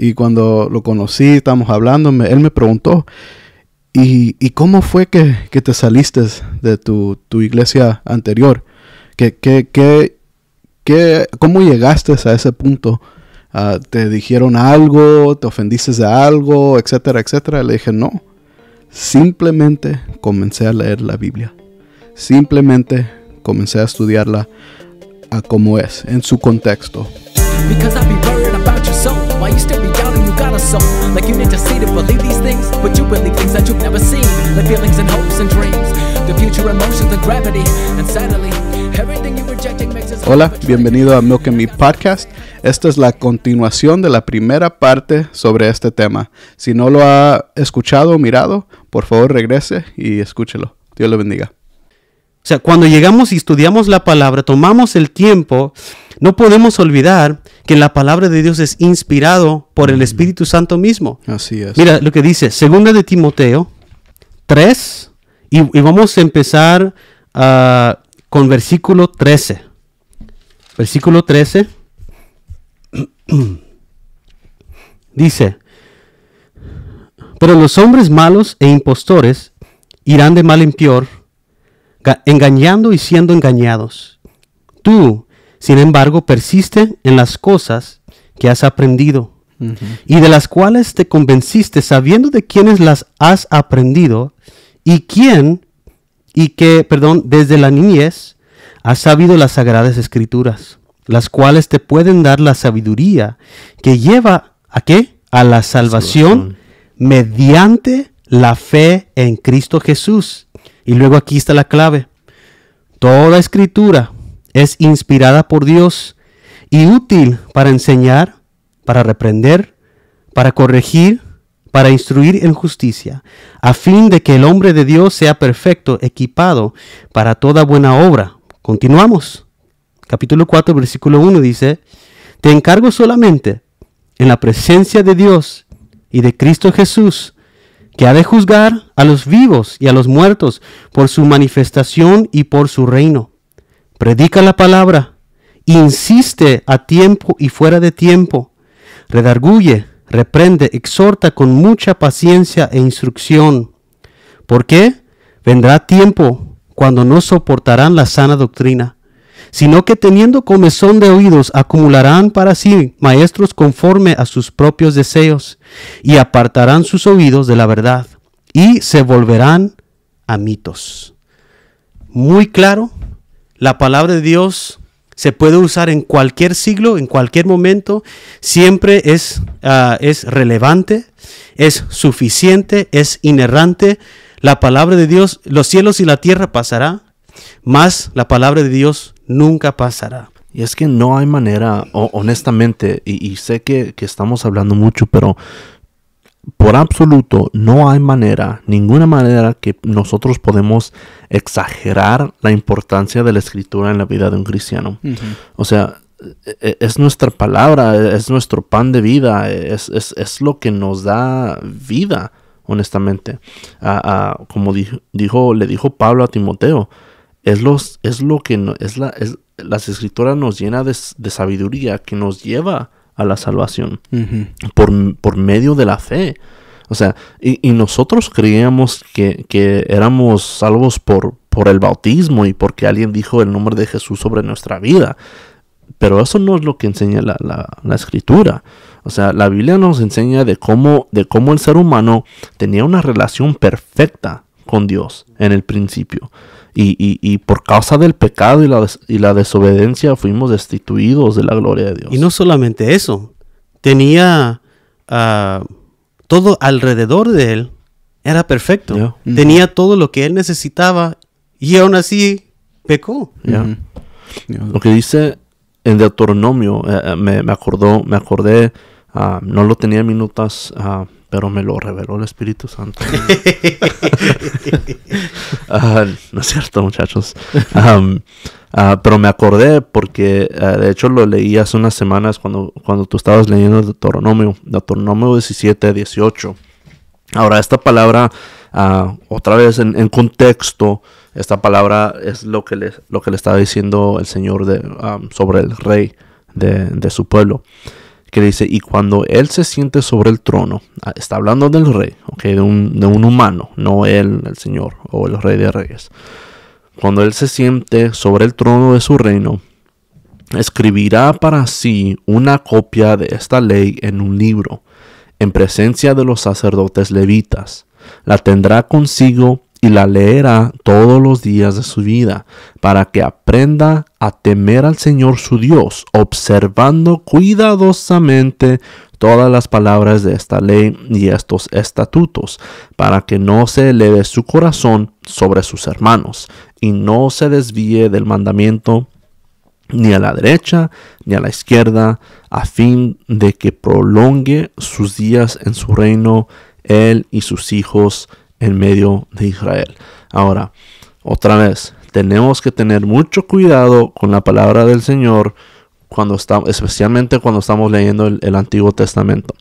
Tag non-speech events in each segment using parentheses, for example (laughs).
Y cuando lo conocí, estábamos hablando, él me preguntó, ¿y, cómo fue que, te saliste de tu, iglesia anterior? ¿Qué, qué, qué, cómo llegaste a ese punto? Ah, ¿Te dijeron algo? ¿Te ofendiste de algo? Etcétera, etcétera. Le dije, no. Simplemente comencé a leer la Biblia. Simplemente comencé a estudiarla a como es, en su contexto. Like you need to see to believe these things, but you believe things that you've never seen. Like feelings and hopes and dreams, the future emotions and gravity, and sadly, everything you rejecting makes us. Hola, bienvenido a Milk and Me Podcast. Esta es la continuación de la primera parte sobre este tema. Si no lo ha escuchado o mirado, por favor regrese y escúchelo. Dios le bendiga. O sea, cuando llegamos y estudiamos la palabra, tomamos el tiempo, no podemos olvidar que la palabra de Dios es inspirado por el Espíritu Santo mismo. Así es. Mira lo que dice, segunda de Timoteo 3, y, vamos a empezar ah, con versículo 13. Versículo 13 (clears throat) dice, pero los hombres malos e impostores irán de mal en peor engañando y siendo engañados. Tú, sin embargo, persiste en las cosas que has aprendido y de las cuales te convenciste sabiendo de quiénes las has aprendido y quién y que, perdón, desde la niñez has sabido las sagradas escrituras, las cuales te pueden dar la sabiduría que lleva a qué? A la salvación. mediante la fe en Cristo Jesús. Y luego aquí está la clave. Toda escritura es inspirada por Dios y útil para enseñar, para reprender, para corregir, para instruir en justicia, a fin de que el hombre de Dios sea perfecto, equipado para toda buena obra. Continuamos. Capítulo 4, versículo 1 dice, Te encargo solamente, en la presencia de Dios y de Cristo Jesús, que ha de juzgar a los vivos y a los muertos por su manifestación y por su reino. Predica la palabra, insiste a tiempo y fuera de tiempo, redarguye, reprende, exhorta con mucha paciencia e instrucción. porque Vendrá tiempo cuando no soportarán la sana doctrina sino que teniendo comezón de oídos acumularán para sí maestros conforme a sus propios deseos, y apartarán sus oídos de la verdad, y se volverán a mitos. Muy claro, la palabra de Dios se puede usar en cualquier siglo, en cualquier momento, siempre es, ah, es relevante, es suficiente, es inerrante. La palabra de Dios, los cielos y la tierra pasará, más la palabra de Dios nunca pasará. Y es que no hay manera, honestamente, y, sé que, estamos hablando mucho, pero por absoluto no hay manera, ninguna manera que nosotros podemos exagerar la importancia de la escritura en la vida de un cristiano. O sea, e, e, es nuestra palabra, e, es nuestro pan de vida, es, lo que nos da vida, honestamente. como le dijo Pablo a Timoteo, es, es lo que es la, es, las escrituras nos llena de, sabiduría que nos lleva a la salvación por, medio de la fe. O sea, y, nosotros creíamos que, éramos salvos por, por el bautismo y porque alguien dijo el nombre de Jesús sobre nuestra vida. Pero eso no es lo que enseña la, escritura. O sea, la Biblia nos enseña de cómo, de cómo el ser humano tenía una relación perfecta con Dios en el principio. Y, por causa del pecado y la, y la desobediencia fuimos destituidos de la gloria de Dios. Y no solamente eso, tenía ah, todo alrededor de él, era perfecto. Tenía todo lo que él necesitaba y aún así pecó. Lo que dice en Deuteronomio, eh, eh, me, acordó, me acordé, ah, no lo tenía en minutas. Ah, pero me lo reveló el Espíritu Santo. (laughs) Ah, no es cierto, muchachos. Ah, pero me acordé porque, ah, de hecho, lo leí hace unas semanas cuando, cuando tú estabas leyendo Deuteronomio, Deuteronomio 17, 18. Ahora, esta palabra, otra vez en, contexto, esta palabra es lo que le, lo que le estaba diciendo el Señor sobre el rey de su pueblo que dice, y cuando él se siente sobre el trono, ah, está hablando del rey, de, un, de, un, humano, no él, el Señor o el rey de reyes. Cuando él se siente sobre el trono de su reino, escribirá para sí una copia de esta ley en un libro, en presencia de los sacerdotes levitas. La tendrá consigo y la leerá todos los días de su vida, para que aprenda a temer al Señor su Dios, observando cuidadosamente todas las palabras de esta ley y estos estatutos, para que no se eleve su corazón sobre sus hermanos, y no se desvíe del mandamiento ni a la derecha ni a la izquierda, a fin de que prolongue sus días en su reino, él y sus hijos en medio de Israel. Ahora, otra vez, tenemos que tener mucho cuidado con la palabra del Señor, cuando estamos, especialmente cuando estamos leyendo el, Antiguo Testamento.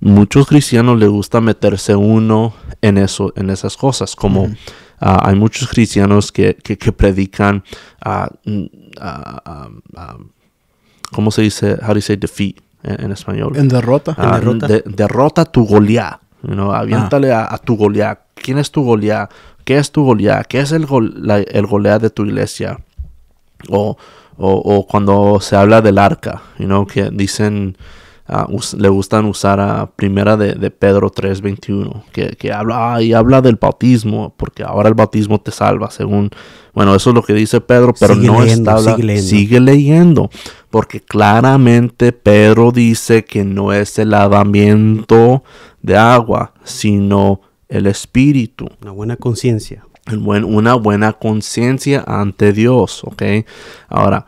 Muchos cristianos les gusta meterse uno en, eso, en esas cosas, como ah, hay muchos cristianos que, predican, a, ah, mm, ah, ¿cómo se dice? How do defeat en, español? En derrota. ¿En derrota? tu goliá. You aviéntale a, a, tu goliá quién es tu Goliat, qué es tu Goliat, qué es el, el de tu iglesia. O, cuando se habla del arca, you que dicen, ah, le gustan usar a primera de, Pedro 3.21, que, que habla, ah, y habla del bautismo, porque ahora el bautismo te salva, según, bueno, eso es lo que dice Pedro, pero no sigue leyendo. sigue leyendo, porque claramente Pedro dice que no es el lavamiento de agua, sino el espíritu. Una buena conciencia. Una buena conciencia ante Dios, ¿ok? Ahora,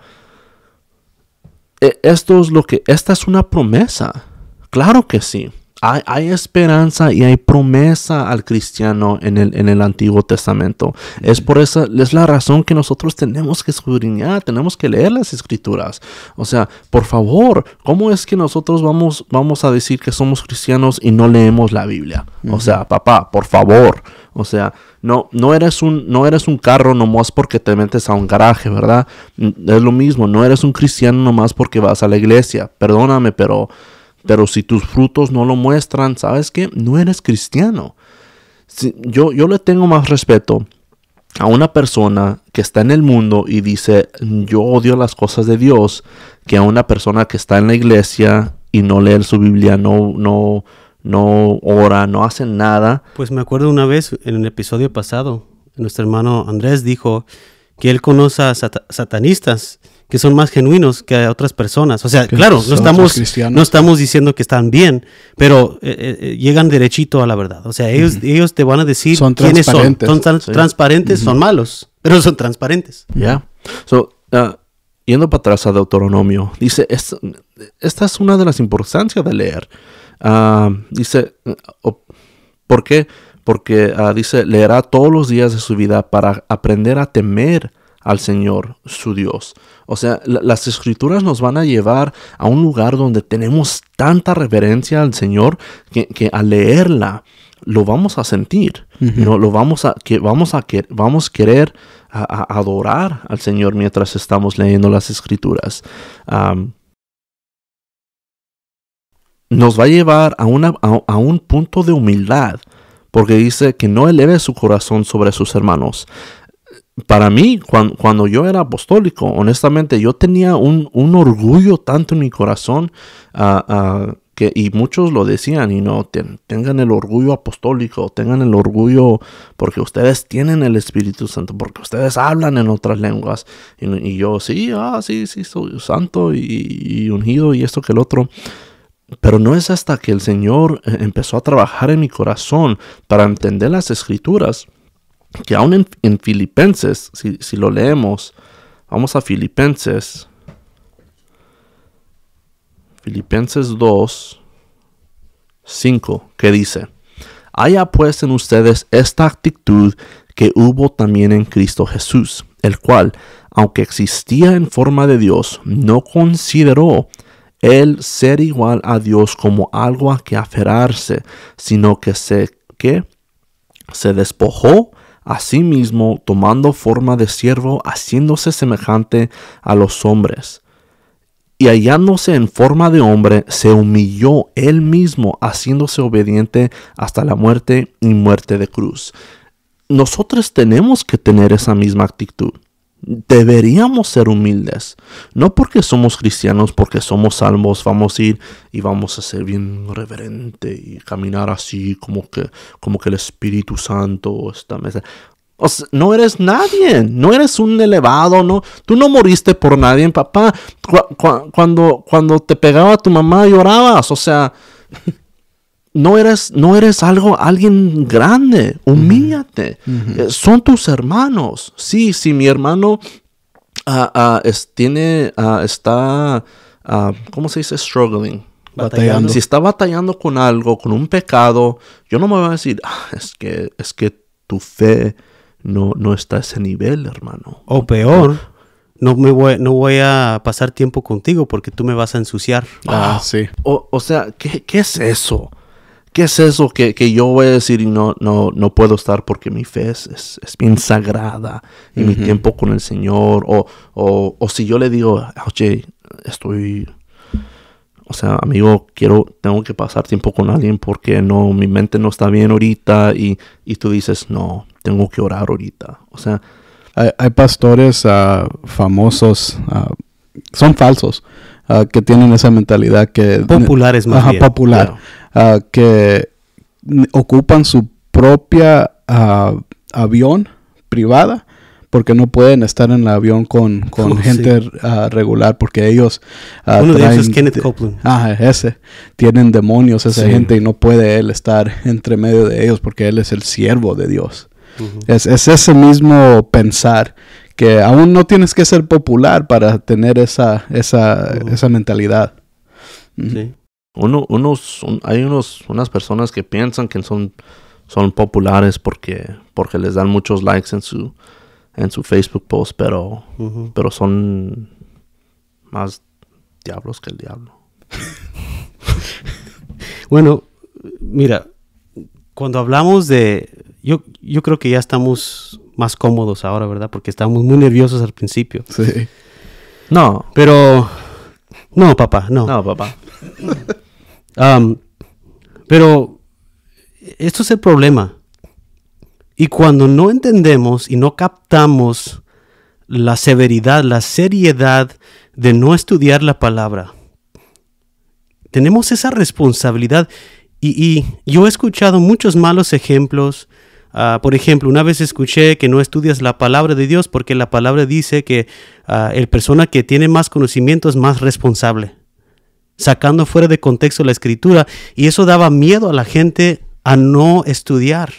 e, esto es lo que, esta es una promesa. Claro que sí. Hay, esperanza y hay promesa al cristiano en el, en el Antiguo Testamento. Es por esa, es la razón que nosotros tenemos que escudriñar, tenemos que leer las escrituras. O sea, por favor, ¿cómo es que nosotros vamos, vamos a decir que somos cristianos y no leemos la Biblia? O sea, papá, por favor. O sea, no, no, eres un, no eres un carro nomás porque te metes a un garaje, ¿verdad? Mm, es lo mismo, no eres un cristiano nomás porque vas a la iglesia. Perdóname, pero pero si tus frutos no lo muestran, ¿sabes qué? No eres cristiano. yo, yo le tengo más respeto a una persona que está en el mundo y dice, yo odio las cosas de Dios, que a una persona que está en la iglesia y no lee su Biblia, no, no, no ora, no hace nada. Pues me acuerdo una vez en el episodio pasado, nuestro hermano Andrés dijo que él conoce a satanistas que son más genuinos que otras personas. O sea, claro, pues, no estamos, no estamos diciendo que están bien, pero eh, eh, eh, llegan derechito a la verdad. O sea, ellos, ellos te van a decir quiénes son. Son transparentes, son malos, pero son transparentes. Ya. So, ah, yendo para atrás a Deuteronomio, dice, esta es una de las importancias de leer. Ah, dice, ¿por qué? Porque ah, dice, leerá todos los días de su vida para aprender a temer al Señor su Dios. O sea, las escrituras nos van a llevar a un lugar donde tenemos tanta reverencia al Señor que, al leerla lo vamos a sentir, ¿no? lo vamos a, que vamos a vamos querer a, adorar al Señor mientras estamos leyendo las escrituras. nos va a llevar a, una, a, un punto de humildad, porque dice que no eleve su corazón sobre sus hermanos para mí, cuando, yo era apostólico, honestamente, yo tenía un, un orgullo tanto en mi corazón ah, ah, que, y muchos lo decían, y no, tengan el orgullo apostólico, tengan el orgullo porque ustedes tienen el Espíritu Santo, porque ustedes hablan en otras lenguas. Y, yo, sí, ah, sí, sí, soy santo y ungido y esto que el otro. Pero no es hasta que el Señor eh, empezó a trabajar en mi corazón para entender las escrituras que aún en, Filipenses, si, lo leemos, vamos a Filipenses, Filipenses 2, 5, que dice, haya pues en ustedes esta actitud que hubo también en Cristo Jesús, el cual, aunque existía en forma de Dios, no consideró el ser igual a Dios como algo a que aferrarse, sino que que se despojó Asimismo, tomando forma de siervo, haciéndose semejante a los hombres. Y hallándose en forma de hombre, se humilló él mismo, haciéndose obediente hasta la muerte y muerte de cruz. Nosotros tenemos que tener esa misma actitud. Deberíamos ser humildes, no porque somos cristianos, porque somos salvos, vamos a ir y vamos a ser bien reverente y caminar así como que, como que el Espíritu Santo está O sea, no eres nadie, no eres un elevado, no, tú no moriste por nadie, papá. cuando, cuando te pegaba tu mamá llorabas, o sea, (laughs) no eres, no eres algo, alguien grande, humíllate. Eh, son tus hermanos. Sí, si mi hermano ah, ah, tiene, ah, está, ¿cómo se dice? Struggling. Batallando. Si está batallando con algo, con un pecado, yo no me voy a decir, es, que, es que tu fe no, no está a ese nivel, hermano. O peor, no, me voy, no voy a pasar tiempo contigo porque tú me vas a ensuciar. Ah, sí. O, sea, ¿qué, ¿qué es eso? ¿Qué es eso que, yo voy a decir y no, no, no puedo estar porque mi fe es, bien sagrada y mi tiempo con el Señor? O, si yo le digo, oye, estoy, o sea, amigo, quiero, tengo que pasar tiempo con alguien porque no, mi mente no está bien ahorita y, y tú dices, no, tengo que orar ahorita. O sea, hay, pastores ah, famosos, ah, son falsos. Ah, que tienen esa mentalidad que populares más ajá, popular claro. Ah, que ocupan su propia ah, avión privada porque no pueden estar en el avión con, oh, gente ah, regular, porque ellos... Uno de ellos es Kenneth ese. Tienen demonios esa gente y no puede él estar entre medio de ellos porque él es el siervo de Dios. es, ese mismo pensar que aún no tienes que ser popular para tener esa, esa, esa mentalidad unos, hay unos, unas personas que piensan que son, son populares porque, porque les dan muchos likes en su, en su Facebook post, pero, pero son más diablos que el diablo. (laughs) bueno, mira, cuando hablamos de... Yo, yo creo que ya estamos más cómodos ahora, ¿verdad? Porque estábamos muy nerviosos al principio. Sí. No. Pero no, papá, no. No, papá. pero esto es el problema. Y cuando no entendemos y no captamos la severidad, la seriedad de no estudiar la palabra, tenemos esa responsabilidad. y yo he escuchado muchos malos ejemplos Ah, por ejemplo, una vez escuché que no estudias la palabra de Dios porque la palabra dice que ah, el persona que tiene más conocimiento es más responsable, sacando fuera de contexto la escritura, y eso daba miedo a la gente a no estudiar.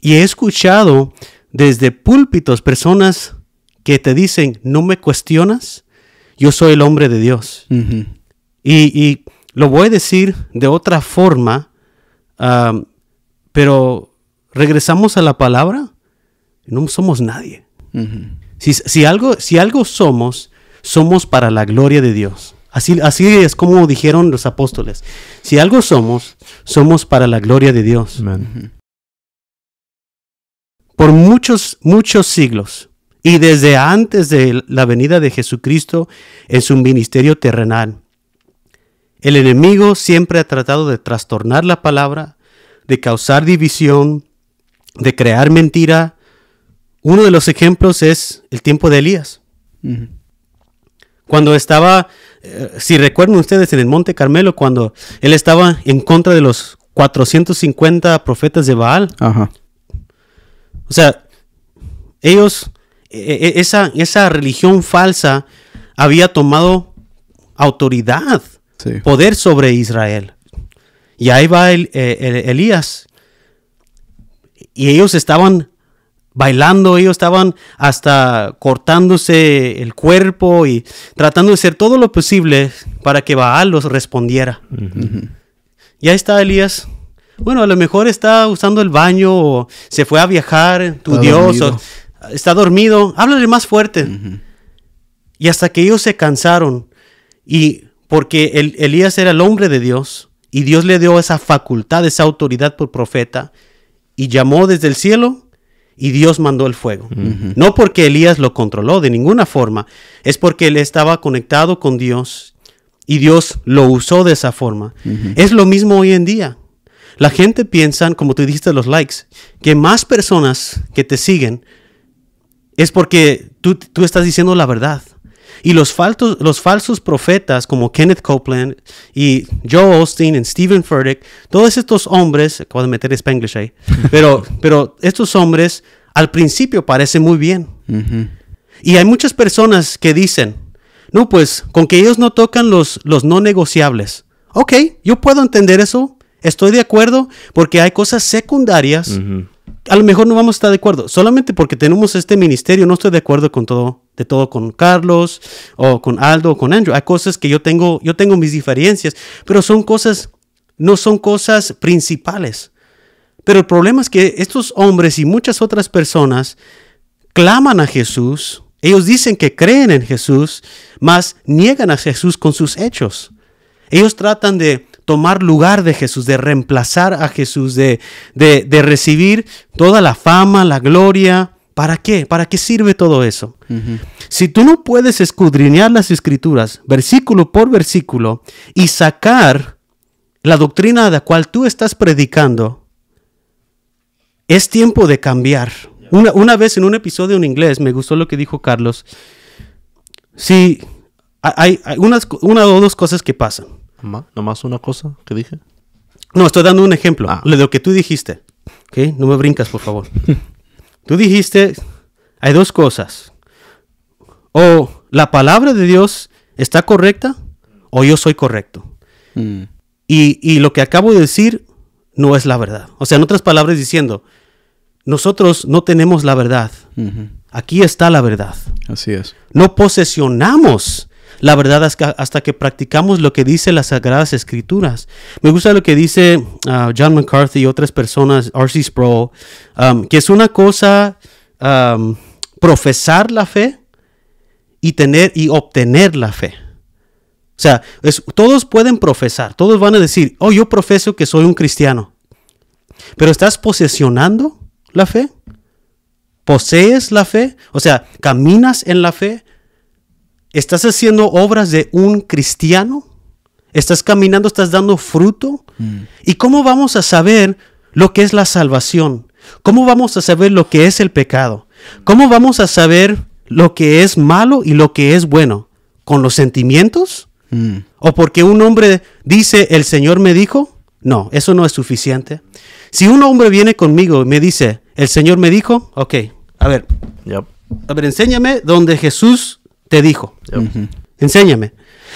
Y he escuchado desde púlpitos personas que te dicen, no me cuestionas, yo soy el hombre de Dios. y, lo voy a decir de otra forma, ah, pero regresamos a la palabra, no somos nadie. si, algo, si algo somos, somos para la gloria de Dios. Así, así es como dijeron los apóstoles. Si algo somos, somos para la gloria de Dios. Por muchos, muchos siglos, y desde antes de la venida de Jesucristo en su ministerio terrenal, el enemigo siempre ha tratado de trastornar la palabra, de causar división, de crear mentira, uno de los ejemplos es el tiempo de Elías. Cuando estaba, eh, si recuerdan ustedes, en el Monte Carmelo, cuando él estaba en contra de los 450 profetas de Baal. O sea, ellos, e, e, e, esa, esa religión falsa había tomado autoridad, poder sobre Israel. Y ahí va el, eh, Elías y ellos estaban bailando, ellos estaban hasta cortándose el cuerpo y tratando de hacer todo lo posible para que Baal los respondiera. Y ahí está Elías. Bueno, a lo mejor está usando el baño o se fue a viajar, tu Dios, está dormido. Háblale más fuerte. Y hasta que ellos se cansaron y porque Elías era el hombre de Dios y Dios le dio esa facultad, esa autoridad por profeta y llamó desde el cielo y Dios mandó el fuego. No porque Elías lo controló de ninguna forma, es porque él estaba conectado con Dios y Dios lo usó de esa forma. Es lo mismo hoy en día. La gente piensa, como tú dijiste, los likes, que más personas que te siguen es porque tú, tú estás diciendo la verdad. Y los, falsos los falsos profetas como Kenneth Copeland y Joe Osteen y Stephen Furtick, todos estos hombres, acabo de meter Spanglish ahí, (laughs) pero, pero estos hombres al principio parecen muy bien. Y hay muchas personas que dicen, no, pues con que ellos no tocan los, los no negociables. Ok, yo puedo entender eso, estoy de acuerdo, porque hay cosas secundarias a lo mejor no vamos a estar de acuerdo. Solamente porque tenemos este ministerio, no estoy de acuerdo con todo, de todo con Carlos o con Aldo o con Andrew. Hay cosas que yo tengo, yo tengo mis diferencias, pero son cosas, no son cosas principales. Pero el problema es que estos hombres y muchas otras personas claman a Jesús, ellos dicen que creen en Jesús, mas niegan a Jesús con sus hechos. Ellos tratan de tomar lugar de Jesús, de reemplazar a Jesús, de, recibir toda la fama, la gloria. ¿Para qué? ¿Para qué sirve todo eso? Si tú no puedes escudriñar las escrituras versículo por versículo y sacar la doctrina de la cual tú estás predicando, es tiempo de cambiar. Una, vez en un episodio en inglés, me gustó lo que dijo Carlos. Sí, hay, una o dos cosas que pasan. ¿Más? ¿Nomás una cosa que dije? No, estoy dando un ejemplo ah. de lo que tú dijiste. ¿Okay? No me brincas, por favor. (laughs) tú dijiste, hay dos cosas. O la palabra de Dios está correcta o yo soy correcto. Mm. Y, lo que acabo de decir no es la verdad. O sea, en otras palabras diciendo, nosotros no tenemos la verdad. Aquí está la verdad. Así es. No posesionamos la verdad es que hasta que practicamos lo que dice las Sagradas Escrituras. Me gusta lo que dice ah, John McCarthy y otras personas, R.C. Sproul, um, que es una cosa um, profesar la fe y tener y obtener la fe. O sea, todos pueden profesar, todos van a decir, oh, yo profeso que soy un cristiano. Pero estás posesionando la fe, posees la fe, o sea, caminas en la fe, ¿Estás haciendo obras de un cristiano? ¿Estás caminando? ¿Estás dando fruto? Mm. ¿Y cómo vamos a saber lo que es la salvación? ¿Cómo vamos a saber lo que es el pecado? ¿Cómo vamos a saber lo que es malo y lo que es bueno? ¿Con los sentimientos? Mm. ¿O porque un hombre dice, el Señor me dijo? No, eso no es suficiente. Si un hombre viene conmigo y me dice, el Señor me dijo, ok, a ver, a ver, enséñame donde Jesús te dijo. Enséñame.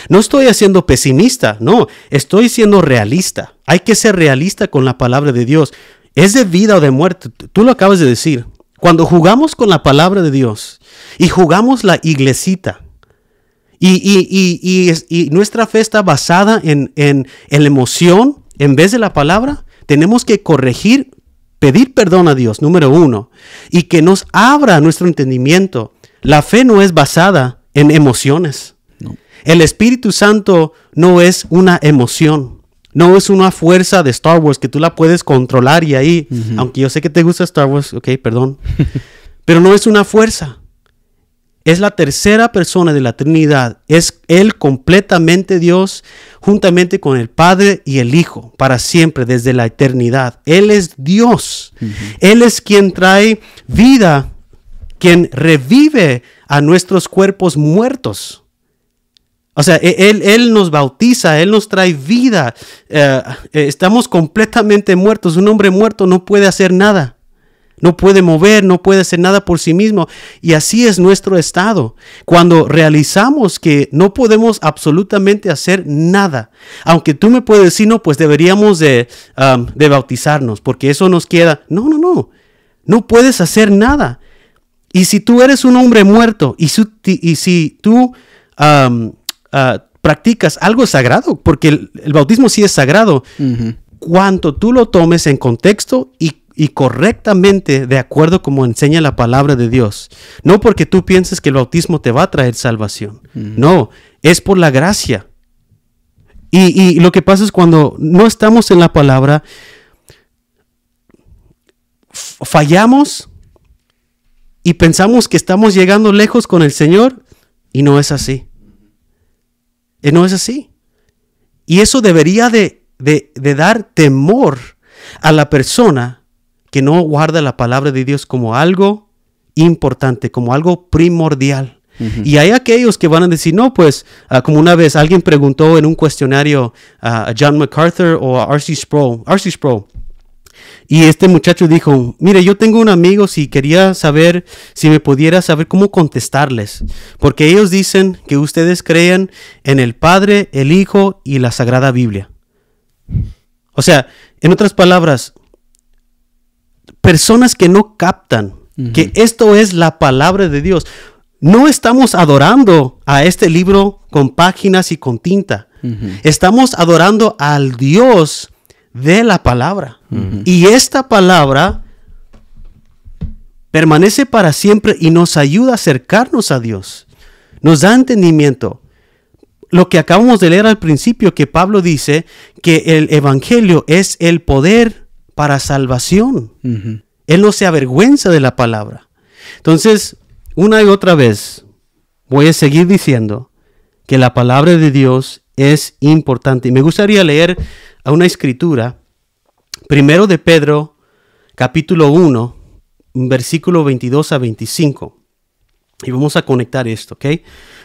No estoy haciendo pesimista, no, estoy siendo realista. Hay que ser realista con la palabra de Dios. Es de vida o de muerte, tú lo acabas de decir. Cuando jugamos con la palabra de Dios y jugamos la iglesita, y, nuestra fe está basada en, en la emoción en vez de la palabra, tenemos que corregir, pedir perdón a Dios, número uno, y que nos abra nuestro entendimiento. La fe no es basada en en emociones. El Espíritu Santo no es una emoción, no es una fuerza de Star Wars que tú la puedes controlar y ahí, aunque yo sé que te gusta Star Wars, ok, perdón, (laughs) pero no es una fuerza. Es la tercera persona de la Trinidad. Es Él completamente Dios, juntamente con el Padre y el Hijo, para siempre, desde la eternidad. Él es Dios. Él es quien trae vida quien revive a nuestros cuerpos muertos. O sea, e-, Él, nos bautiza, Él nos trae vida. Eh, eh, estamos completamente muertos. Un hombre muerto no puede hacer nada. No puede mover, no puede hacer nada por sí mismo. Y así es nuestro estado. Cuando realizamos que no podemos absolutamente hacer nada. Aunque tú me puedes decir, no, pues deberíamos de, um, de bautizarnos porque eso nos queda. No, no, no. No puedes hacer nada. Y si tú eres un hombre muerto y, si tú ah, practicas algo sagrado, porque el, bautismo sí es sagrado, cuanto tú lo tomes en contexto y correctamente de acuerdo como enseña la palabra de Dios. No porque tú pienses que el bautismo te va a traer salvación. No, es por la gracia. y, lo que pasa es cuando no estamos en la palabra, fallamos y pensamos que estamos llegando lejos con el Señor y no es así. Y no es así. Y eso debería de, dar temor a la persona que no guarda la palabra de Dios como algo importante, como algo primordial. Y hay aquellos que van a decir, no, pues, ah, como una vez alguien preguntó en un cuestionario a John MacArthur o a R.C. Sproul, R.C. Sproul, y este muchacho dijo, mire, yo tengo un amigo si quería saber, si me pudiera saber cómo contestarles, porque ellos dicen que ustedes creen en el Padre, el Hijo y la Sagrada Biblia. O sea, en otras palabras, personas que no captan que esto es la palabra de Dios. No estamos adorando a este libro con páginas y con tinta. Estamos adorando al Dios de la palabra. Y esta palabra permanece para siempre y nos ayuda a acercarnos a Dios. Nos da entendimiento. Lo que acabamos de leer al principio, que Pablo dice que el Evangelio es el poder para salvación. Él no se avergüenza de la palabra. Entonces, una y otra vez, voy a seguir diciendo que la palabra de Dios es importante. Y Me gustaría leer a una escritura Primero de Pedro, capítulo 1, versículo 22 a 25. Y vamos a conectar esto, ¿ok?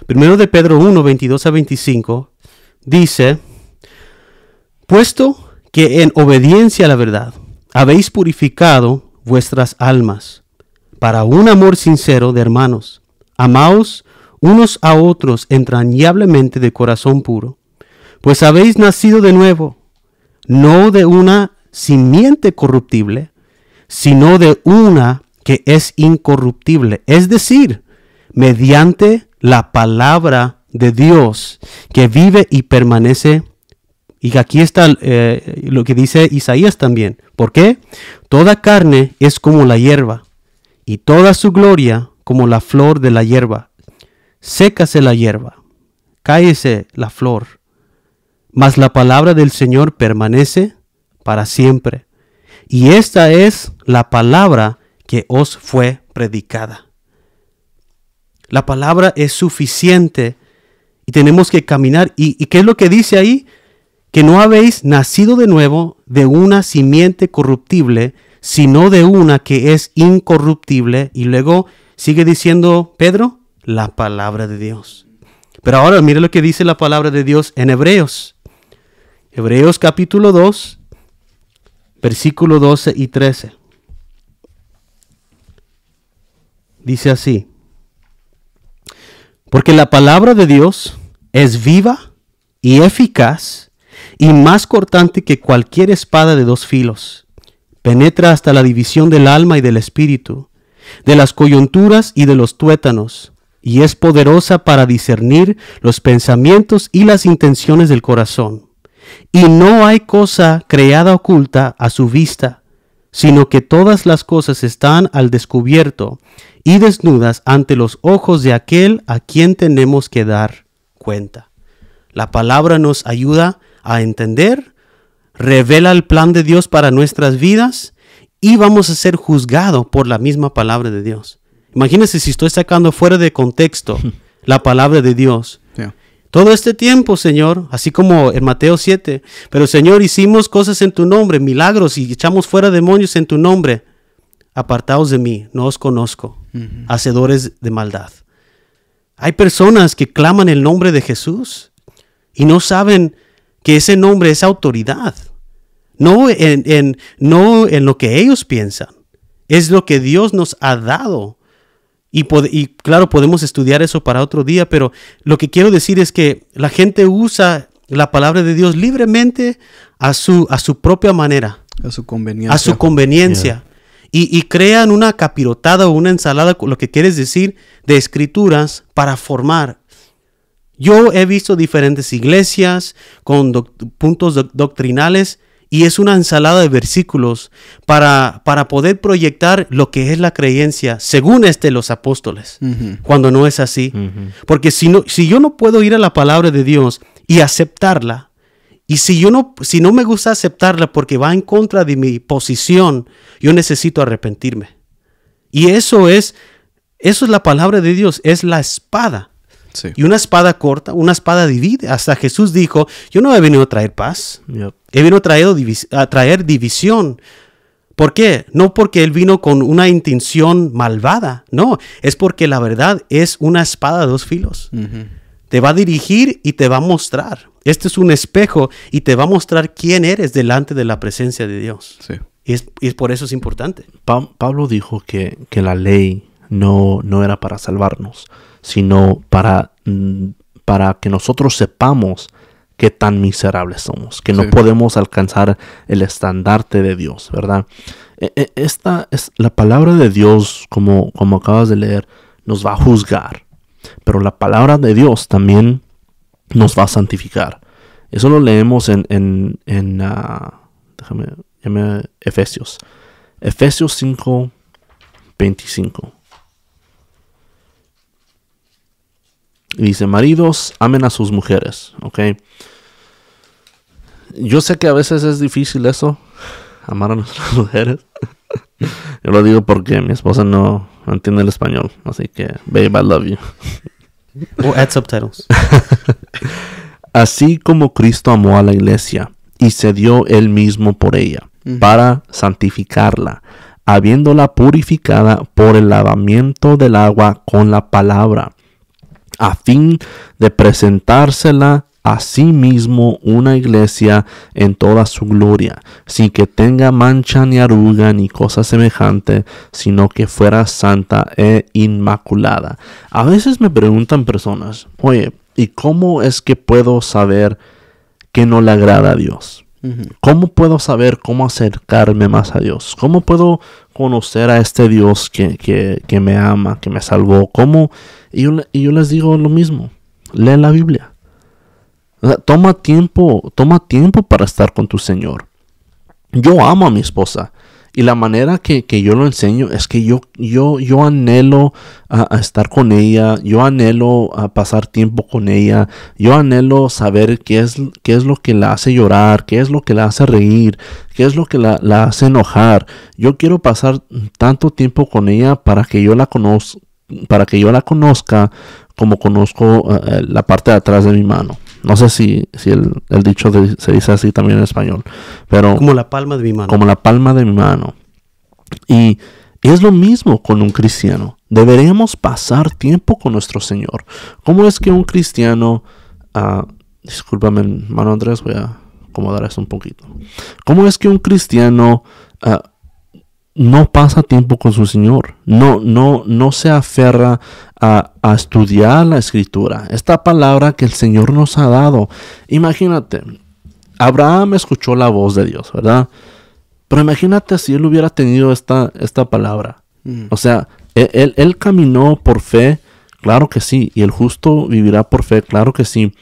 Primero de Pedro 1, 22 a 25, dice, puesto que en obediencia a la verdad habéis purificado vuestras almas para un amor sincero de hermanos, amaos unos a otros entrañablemente de corazón puro, pues habéis nacido de nuevo, no de una simiente corruptible, sino de una que es incorruptible, es decir, mediante la palabra de Dios que vive y permanece. Y aquí está eh, lo que dice Isaías también. ¿Por qué? Toda carne es como la hierba y toda su gloria como la flor de la hierba. Sécase la hierba, cállese la flor, mas la palabra del Señor permanece para siempre. Y esta es la palabra que os fue predicada. La palabra es suficiente y tenemos que caminar. ¿Y, qué es lo que dice ahí? Que no habéis nacido de nuevo de una simiente corruptible, sino de una que es incorruptible. Y luego sigue diciendo Pedro, la palabra de Dios. Pero ahora mire lo que dice la palabra de Dios en Hebreos. Hebreos capítulo 2, versículo 12 y 13. Dice así, porque la palabra de Dios es viva y eficaz y más cortante que cualquier espada de dos filos. Penetra hasta la división del alma y del espíritu, de las coyunturas y de los tuétanos, y es poderosa para discernir los pensamientos y las intenciones del corazón. Y no hay cosa creada oculta a su vista, sino que todas las cosas están al descubierto y desnudas ante los ojos de aquel a quien tenemos que dar cuenta. La palabra nos ayuda a entender, revela el plan de Dios para nuestras vidas y vamos a ser juzgados por la misma palabra de Dios. Imagínense si estoy sacando fuera de contexto (laughs) la palabra de Dios todo este tiempo, Señor, así como en Mateo 7, pero Señor, hicimos cosas en tu nombre, milagros y echamos fuera demonios en tu nombre. Apartaos de mí, no os conozco, hacedores de maldad. Hay personas que claman el nombre de Jesús y no saben que ese nombre es autoridad. No en, no en lo que ellos piensan, es lo que Dios nos ha dado y, claro, podemos estudiar eso para otro día, pero lo que quiero decir es que la gente usa la palabra de Dios libremente a su, a su propia manera. A su conveniencia. A su conveniencia. Y, crean una capirotada o una ensalada, lo que quieres decir, de escrituras para formar. Yo he visto diferentes iglesias con puntos doctrinales y es una ensalada de versículos para, para poder proyectar lo que es la creencia según este los apóstoles, cuando no es así. Porque si, no, si yo no puedo ir a la palabra de Dios y aceptarla, y si yo no, si no me gusta aceptarla porque va en contra de mi posición, yo necesito arrepentirme. Y eso es, eso es la palabra de Dios, es la espada y una espada corta, una espada divide. Hasta Jesús dijo, yo no he venido a traer paz, he venido a traer, división. ¿Por qué? No porque él vino con una intención malvada, no, es porque la verdad es una espada de dos filos. Te va a dirigir y te va a mostrar. Este es un espejo y te va a mostrar quién eres delante de la presencia de Dios. Y, es, por eso es importante. Pablo dijo que, la ley no, no era para salvarnos, sino para, mm, para que nosotros sepamos qué tan miserables somos, que no podemos alcanzar el estandarte de Dios, ¿verdad? E, e, esta es la palabra de Dios, como, como acabas de leer, nos va a juzgar, pero la palabra de Dios también nos va a santificar. Eso lo leemos en, ah, Efesios. Efesios 5, 25. dice, maridos, amen a sus mujeres, ¿ok? Yo sé que a veces es difícil eso, amar a nuestras (laughs) mujeres. Yo lo digo porque mi esposa no, entiende el español, así que, babe, I love you. O (laughs) add subtitles. (laughs) Así como Cristo amó a la iglesia y se dio él mismo por ella, para santificarla, habiéndola purificada por el lavamiento del agua con la palabra a fin de presentársela a sí mismo una iglesia en toda su gloria, sin que tenga mancha ni arruga ni cosa semejante, sino que fuera santa e inmaculada. A veces me preguntan personas, oye, ¿y cómo es que puedo saber que no le agrada a Dios? ¿Cómo puedo saber cómo acercarme más a Dios? ¿Cómo puedo conocer a este Dios que, me ama, que me salvó? ¿Cómo? Y yo, les digo lo mismo, lee la Biblia. toma tiempo, toma tiempo para estar con tu Señor. Yo amo a mi esposa y la manera que, yo lo enseño es que yo, yo, yo anhelo a, estar con ella, yo anhelo a pasar tiempo con ella, yo anhelo saber qué es, qué es lo que la hace llorar, qué es lo que la hace reír, qué es lo que la, hace enojar. Yo quiero pasar tanto tiempo con ella para que yo la conozca para que yo la conozca como conozco eh, eh, la parte de atrás de mi mano. No sé si, si el, dicho se dice así también en español, pero... Como la palma de mi mano. Como la palma de mi mano. Y es lo mismo con un cristiano. Deberíamos pasar tiempo con nuestro Señor. ¿Cómo es que un cristiano... Ah, discúlpame, hermano Andrés, voy a acomodar esto un poquito. ¿Cómo es que un cristiano... Ah, no pasa tiempo con su Señor, no, no, no se aferra a, estudiar la escritura, esta palabra que el Señor nos ha dado. Imagínate, Abraham escuchó la voz de Dios, ¿verdad? Pero imagínate si él hubiera tenido esta, esta palabra. Mm. O sea, e, él, caminó por fe, claro que sí, y el justo vivirá por fe, claro que sí.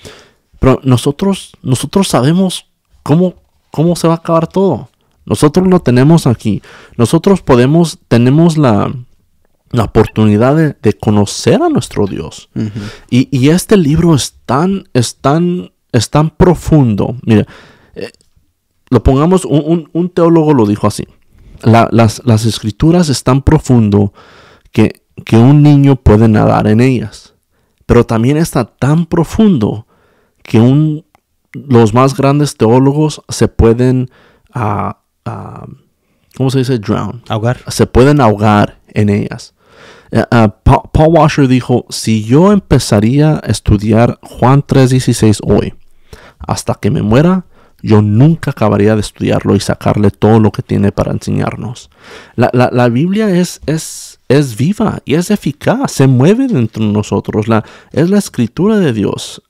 Pero nosotros, nosotros sabemos cómo, cómo se va a acabar todo. Nosotros lo tenemos aquí. Nosotros podemos, tenemos la, oportunidad de, conocer a nuestro Dios. y, este libro es tan, es tan, es tan profundo. Mira, eh, lo pongamos, un, teólogo lo dijo así. las, escrituras es tan profundo que, que un niño puede nadar en ellas. Pero también está tan profundo que un, los más grandes teólogos se pueden ah, Um, ¿cómo se dice? Drown. Ahogar. Se pueden ahogar en ellas. Eh, eh, Paul, Washer dijo, si yo empezaría a estudiar Juan 3.16 hoy, hasta que me muera, yo nunca acabaría de estudiarlo y sacarle todo lo que tiene para enseñarnos. La, Biblia es, es, es, viva y es eficaz, se mueve dentro de nosotros, es la escritura de Dios.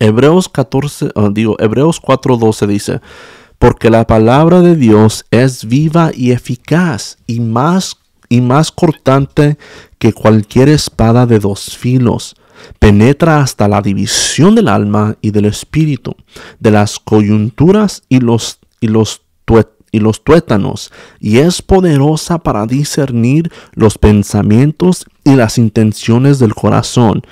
Hebreos 14, ah, digo, Hebreos 4.12 dice, porque la palabra de Dios es viva y eficaz y más y más cortante que cualquier espada de dos filos. Penetra hasta la división del alma y del espíritu, de las coyunturas y los, y los tuétanos, y es poderosa para discernir los pensamientos y las intenciones del corazón.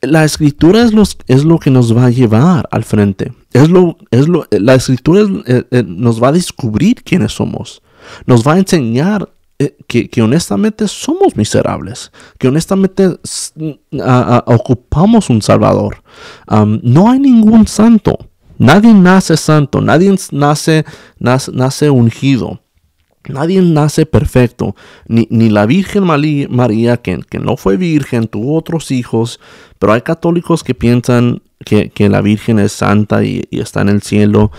La escritura es, es lo que nos va a llevar al frente. Es lo, es lo, eh, la escritura eh, eh, nos va a descubrir quiénes somos. Nos va a enseñar que, honestamente somos miserables, que honestamente ocupamos un Salvador. no hay ningún santo. Nadie nace santo, nadie nace, nace, ungido. Nadie nace perfecto, ni, la Virgen María, que, que, no fue virgen, tuvo otros hijos, pero hay católicos que piensan, que, la Virgen es santa y, está en el cielo.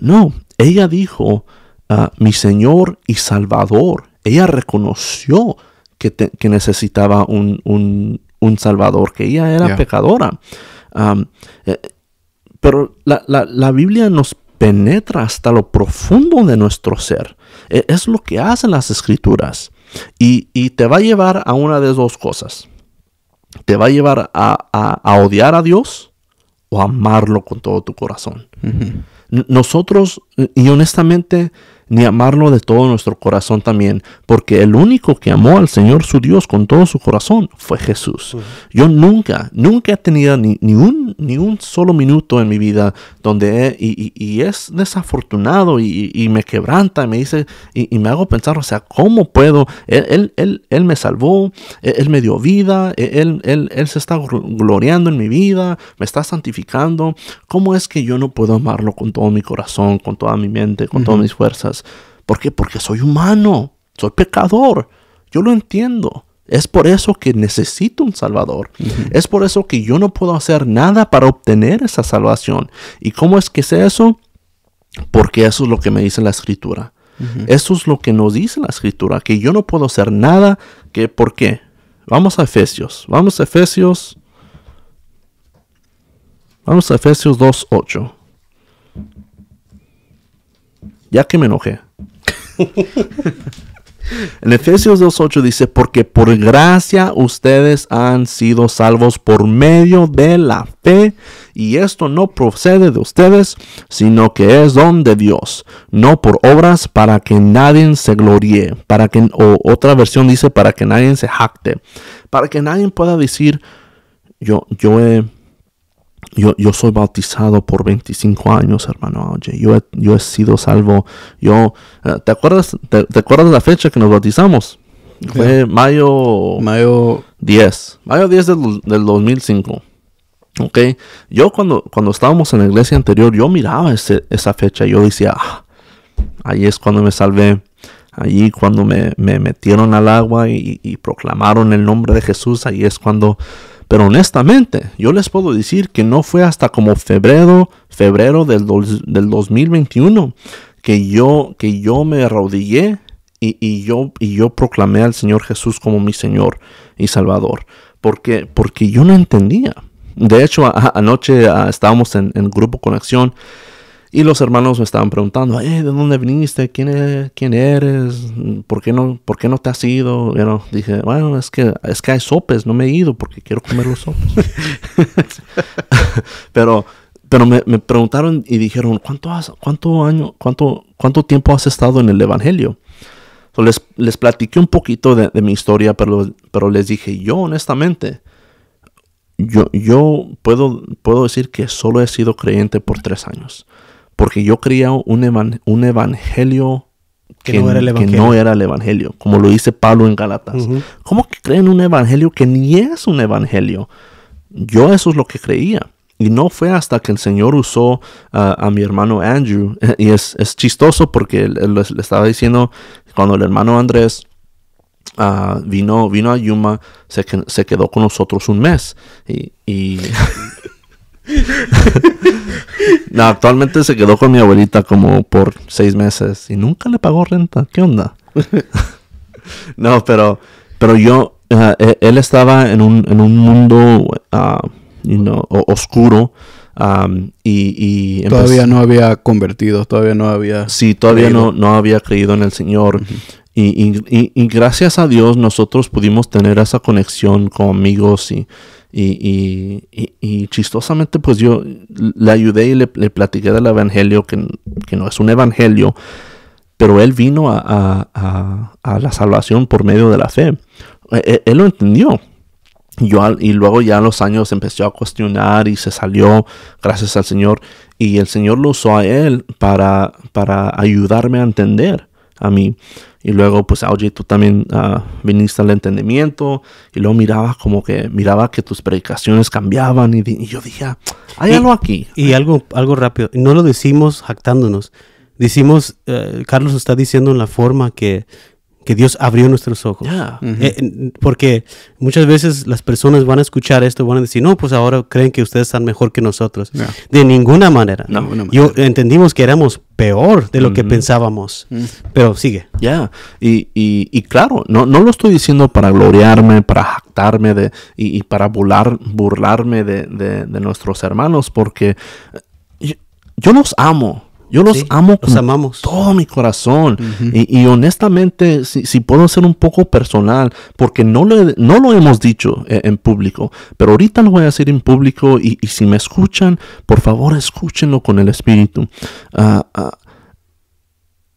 No, ella dijo, ah, mi Señor y Salvador. Ella reconoció que, que necesitaba un, Salvador, que ella era pecadora. Eh, pero la, Biblia nos penetra hasta lo profundo de nuestro ser. E, es lo que hacen las escrituras. Y, te va a llevar a una de dos cosas. Te va a llevar a, a, a odiar a Dios o amarlo con todo tu corazón. Nosotros, y honestamente, ni amarlo de todo nuestro corazón también, porque el único que amó al Señor su Dios con todo su corazón fue Jesús. Yo nunca, nunca he tenido ni, un, solo minuto en mi vida donde, y, es desafortunado y, me quebranta, me dice, y, me hago pensar, o sea, ¿cómo puedo? Él, él, él, me salvó, él, me dio vida, e, él, él, se está gloriando en mi vida, me está santificando, ¿cómo es que yo no puedo amarlo con todo mi corazón, con toda mi mente, con todas mis fuerzas? ¿Por qué? Porque soy humano, soy pecador. Yo lo entiendo. Es por eso que necesito un Salvador. Es por eso que yo no puedo hacer nada para obtener esa salvación. ¿Y cómo es que sé eso? Porque eso es lo que me dice la escritura. Eso es lo que nos dice la escritura, que yo no puedo hacer nada. Que, ¿Por qué? Vamos a Efesios. Vamos a Efesios. Vamos a Efesios 2.8 ya que me enojé. (laughs) en Efesios 2.8 dice, porque por gracia ustedes han sido salvos por medio de la fe, y esto no procede de ustedes, sino que es don de Dios, no por obras para que nadie se gloríe, para que, otra versión dice, para que nadie se jacte, para que nadie pueda decir, yo, yo he yo, yo, soy bautizado por 25 años, hermano. Oye, yo he, yo he sido salvo. Yo, eh, ¿te acuerdas, te, acuerdas la fecha que nos bautizamos? Fue mayo, mayo 10. Mayo 10 del, 2005. Ok. Yo cuando, cuando estábamos en la iglesia anterior, yo miraba ese, esa fecha. Yo decía, ah, ahí es cuando me salvé. Allí cuando me, metieron al agua y, y proclamaron el nombre de Jesús, ahí es cuando pero honestamente, yo les puedo decir que no fue hasta como febrero, febrero del, 2021 que yo, que yo me arrodillé y, yo, y yo proclamé al Señor Jesús como mi Señor y Salvador. Porque, porque yo no entendía. De hecho, anoche estábamos en, en Grupo Conexión y los hermanos me estaban preguntando, eh, ¿de dónde viniste? ¿Quién, e-, ¿Quién eres? ¿Por qué no, por qué no te has ido? dije, bueno, es que, es que hay sopes, no me he ido porque quiero comer los sopes. (laughs) pero pero me, me, preguntaron y dijeron, ¿cuánto, cuánto, año, cuánto, ¿cuánto tiempo has estado en el Evangelio? les, les platiqué un poquito de, de mi historia, pero, pero les dije, yo honestamente, yo, yo puedo, puedo decir que solo he sido creyente por tres años porque yo creía un, un evangelio que, no era el evangelio. como lo dice Pablo en Galatas. ¿Cómo que creen un evangelio que ni es un evangelio? Yo eso es lo que creía. Y no fue hasta que el Señor usó a mi hermano Andrew. (laughs) Y es, chistoso porque le, estaba diciendo, cuando el hermano Andrés ah, vino, vino a Yuma, se, se, quedó con nosotros un mes. y (laughs) No, actualmente se quedó con mi abuelita como por seis meses y nunca le pagó renta. ¿Qué onda? (laughs) no, pero, pero yo, ah, e, él estaba en un, en un mundo ah, oscuro. y, todavía no había convertido, todavía no había. Sí, todavía no, había creído en el Señor. y, y, gracias a Dios nosotros pudimos tener esa conexión con amigos y, y, y, y, chistosamente, pues yo le ayudé y le, platiqué del evangelio, que, que, no es un evangelio, pero él vino a, a, a, la salvación por medio de la fe. E, e, él, lo entendió. Yo, y luego ya a los años empezó a cuestionar y se salió gracias al Señor. Y el Señor lo usó a él para, para ayudarme a entender a mí. Y luego, pues, oye, tú también ah, viniste al entendimiento. Y luego miraba como que, miraba que tus predicaciones cambiaban. Y, yo dije, hay algo aquí. Y algo, algo rápido. No lo decimos jactándonos. Decimos, eh, Carlos está diciendo en la forma que que Dios abrió nuestros ojos. Eh, porque muchas veces las personas van a escuchar esto, van a decir, no, pues ahora creen que ustedes están mejor que nosotros. De ninguna manera. Yo, entendimos que éramos peor de lo que pensábamos. Mm. Pero sigue. Ya, y, y, y, claro, no, no lo estoy diciendo para gloriarme, para jactarme de, y, para burlar, burlarme de, de, nuestros hermanos, porque yo, yo los amo yo los amo con todo mi corazón. y, honestamente, si, puedo ser un poco personal, porque no lo, no lo hemos dicho eh, en público, pero ahorita lo voy a decir en público y, si me escuchan, por favor escúchenlo con el espíritu. Ah, ah,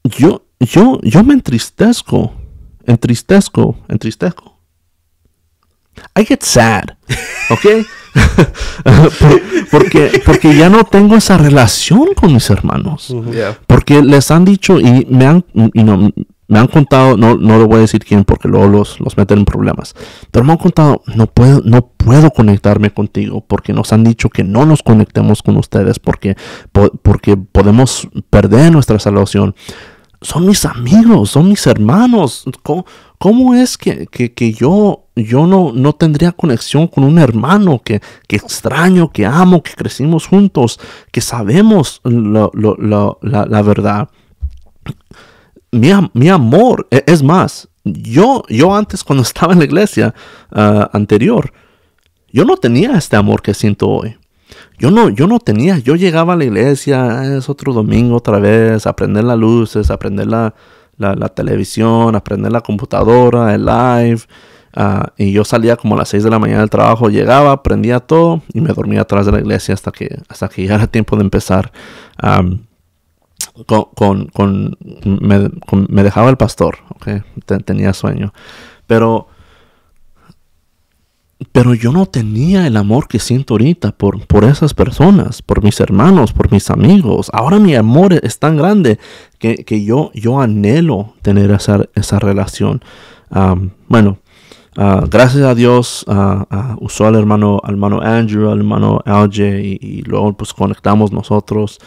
yo, yo, yo me entristezco, entristezco, entristezco. I get sad, (laughs) ¿ok? (laughs) porque, porque ya no tengo esa relación con mis hermanos. Porque les han dicho y me han, me han contado, no, no le voy a decir quién porque luego los, los meten en problemas, pero me han contado, no puedo, no puedo conectarme contigo porque nos han dicho que no nos conectemos con ustedes porque, porque podemos perder nuestra salvación. Son mis amigos, son mis hermanos. ¿Cómo, ¿Cómo es que, yo, yo no, no, tendría conexión con un hermano que, extraño, que amo, que crecimos juntos, que sabemos la, verdad? Mi, mi, amor, e, es más, yo, yo antes cuando (laughs) estaba en la iglesia ah, anterior, yo no tenía este amor que siento hoy. Yo no, yo no tenía, yo llegaba a la iglesia, ah, es otro domingo otra vez, aprender las luces, aprender la, la, televisión, aprender la computadora, el live. Ah, y yo salía como a las 6 de la mañana del trabajo, llegaba, aprendía todo y me dormía atrás de la iglesia hasta que, hasta que era tiempo de empezar. con, me, dejaba el pastor, tenía sueño. Pero pero yo no tenía el amor que siento ahorita por, por esas personas, por mis hermanos, por mis amigos. Ahora mi amor es tan grande que, yo, yo anhelo tener esa, relación. bueno, ah, gracias a Dios ah, ah, usó al hermano, al hermano Andrew, al hermano Alge y, luego pues conectamos nosotros.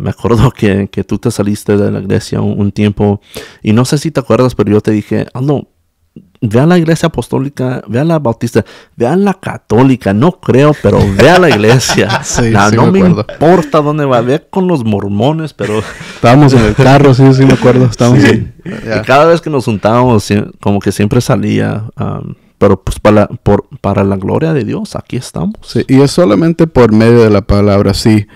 me acuerdo que, tú te saliste de la iglesia un, tiempo y no sé si te acuerdas, pero yo te dije, no ve a la iglesia apostólica, ve a la bautista, ve a la católica, no creo, pero ve a la iglesia. (laughs) no, me, importa dónde va, ve con los mormones, pero... Estábamos en el carro, sí, sí me acuerdo, estábamos ahí. Y cada vez que nos juntábamos, como que siempre salía... Um, pero pues para, por, para la gloria de Dios, aquí estamos. Sí, y es solamente por medio de la palabra, sí.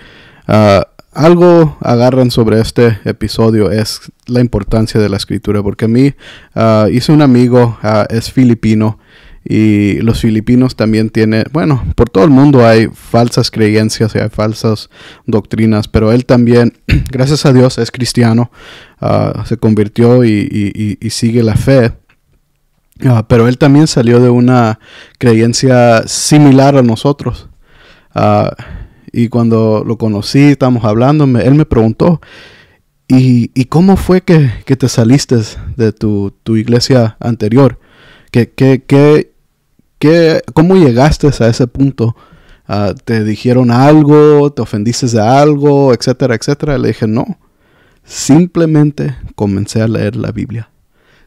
Ah, algo agarran sobre este episodio es la importancia de la escritura, porque a mí ah, hice un amigo, ah, es filipino, y los filipinos también tienen, bueno, por todo el mundo hay falsas creencias y hay falsas doctrinas, pero él también, (clears throat) gracias a Dios, es cristiano, ah, se convirtió y, sigue la fe. pero él también salió de una creencia similar a nosotros. Y cuando lo conocí, estábamos hablando, él me preguntó, ¿y, cómo fue que, te saliste de tu, iglesia anterior? ¿Qué, qué, qué, cómo llegaste a ese punto? Ah, ¿Te dijeron algo? ¿Te ofendiste de algo? Etcétera, etcétera. Le dije, no. Simplemente comencé a leer la Biblia.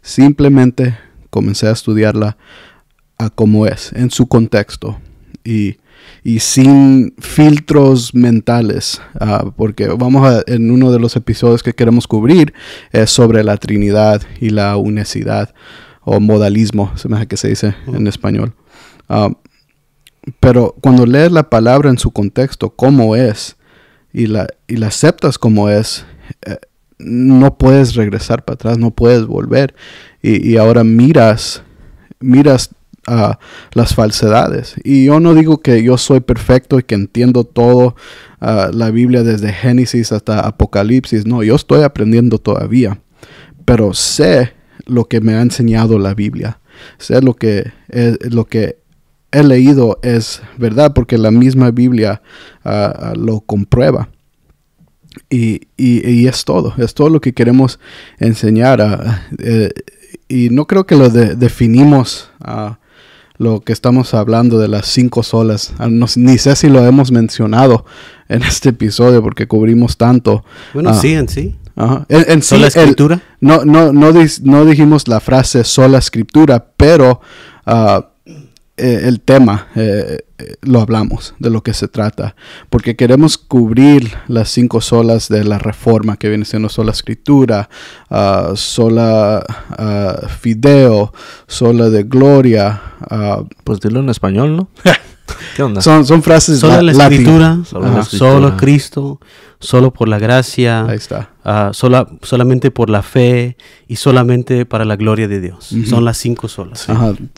Simplemente comencé a estudiarla a como es, en su contexto. Y y sin filtros mentales, ah, porque vamos a, en uno de los episodios que queremos cubrir es sobre la Trinidad y la unicidad o modalismo, se me hace que se dice en español. Ah, pero cuando lees la palabra en su contexto, como es, y la, y la aceptas como es, eh, no puedes regresar para atrás, no puedes volver. Y, y ahora miras, miras las falsedades. Y yo no digo que yo soy perfecto y que entiendo todo ah, la Biblia desde Génesis hasta Apocalipsis. No, yo estoy aprendiendo todavía. Pero sé lo que me ha enseñado la Biblia. Sé lo que, es, lo que he leído es verdad porque la misma Biblia ah, ah, lo comprueba. Y, y, es todo, es todo lo que queremos enseñar. Eh, y no creo que lo definimos lo que estamos hablando de las cinco solas. Ah, no, ni sé si lo hemos mencionado en este episodio porque cubrimos tanto. Bueno, ah. sí, en sí. sola escritura. no, no, no, dijimos la frase sola escritura, pero ah, eh, el tema eh, eh, lo hablamos, de lo que se trata, porque queremos cubrir las cinco solas de la reforma, que viene siendo sola escritura, ah, sola ah, fideo, sola de gloria. Ah, pues dilo en español, ¿no? (laughs) ¿Qué onda? Son, frases de la, escritura, solo Cristo, solo por la gracia, Ahí está. Ah, sola, solamente por la fe y solamente para la gloria de Dios. Son las cinco solas.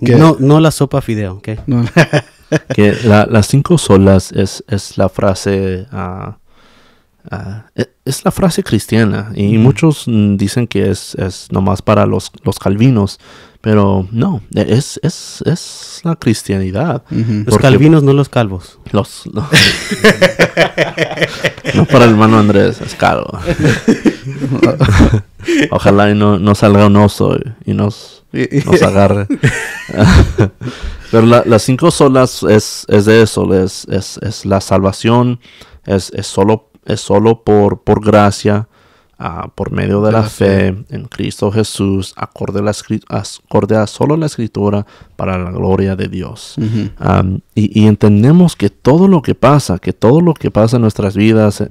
No, no la sopa fideo, ¿ok? (laughs) que las cinco solas es, es la frase... Ah, ah, e, es la frase cristiana y muchos mm, dicen que es, es nomás para los, los calvinos, pero no, es, es, es la cristianidad. Los calvinos, no los calvos. Los. (laughs) no para el hermano Andrés, es calvo. (laughs) Ojalá y no, salga un oso y nos, nos agarre. (laughs) Pero las cinco solas es, de eso, es, la salvación, es, solo, es solo por, por gracia, Ah, por medio de, la, ah, fe, en Cristo Jesús, acorde a, la, acorde solo la escritura para la gloria de Dios. y, entendemos que todo lo que pasa, que todo lo que pasa en nuestras vidas,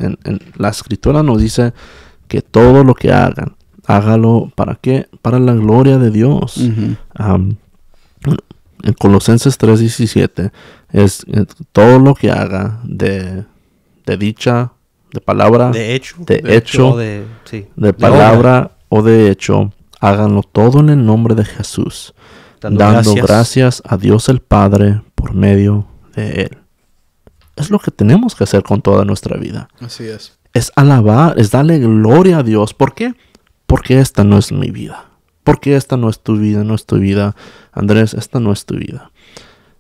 la escritura nos dice que todo lo que hagan, hágalo para qué? Para la gloria de Dios. en Colosenses 3:17 es, es todo lo que haga de, de dicha de palabra, de hecho, de, hecho, de, palabra o de hecho, háganlo todo en el nombre de Jesús, dando, gracias. a Dios el Padre por medio de Él. Es lo que tenemos que hacer con toda nuestra vida. Así es. Es alabar, es darle gloria a Dios. ¿Por qué? Porque esta no es mi vida. Porque esta no es tu vida, no es tu vida. Andrés, esta no es tu vida.